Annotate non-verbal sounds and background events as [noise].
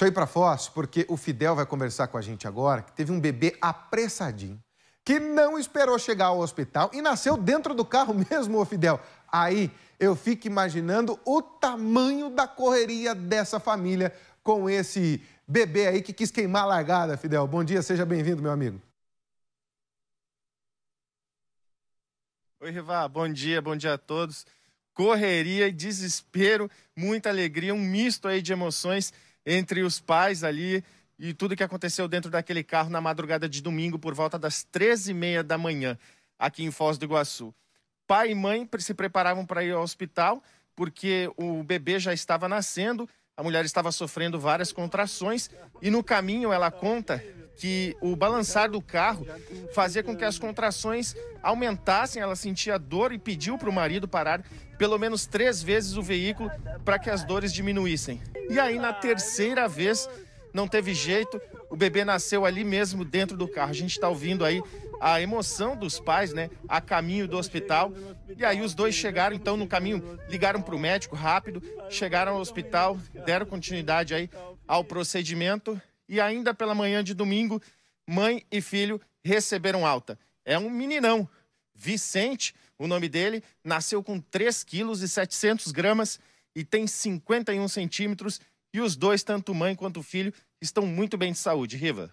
Deixa eu ir para Foz, porque o Fidel vai conversar com a gente agora, que teve um bebê apressadinho, que não esperou chegar ao hospital e nasceu dentro do carro [laughs] mesmo, o Fidel. Aí eu fico imaginando o tamanho da correria dessa família com esse bebê aí que quis queimar a largada, Fidel. Bom dia, seja bem-vindo, meu amigo. Oi, Rivá, bom dia, bom dia a todos. Correria, e desespero, muita alegria, um misto aí de emoções entre os pais ali e tudo que aconteceu dentro daquele carro na madrugada de domingo por volta das 13h30 da manhã aqui em Foz do Iguaçu. Pai e mãe se preparavam para ir ao hospital porque o bebê já estava nascendo, a mulher estava sofrendo várias contrações e no caminho ela conta que o balançar do carro fazia com que as contrações aumentassem, ela sentia dor e pediu para o marido parar pelo menos três vezes o veículo para que as dores diminuíssem. E aí, na terceira vez, não teve jeito, o bebê nasceu ali mesmo dentro do carro. A gente está ouvindo aí a emoção dos pais, né? A caminho do hospital. E aí os dois chegaram, então, no caminho, ligaram para o médico rápido, chegaram ao hospital, deram continuidade aí ao procedimento e ainda pela manhã de domingo, mãe e filho receberam alta. É um meninão. Vicente, o nome dele, nasceu com 3 quilos e 700 gramas e tem 51 centímetros e os dois, tanto mãe quanto filho, estão muito bem de saúde, Riva.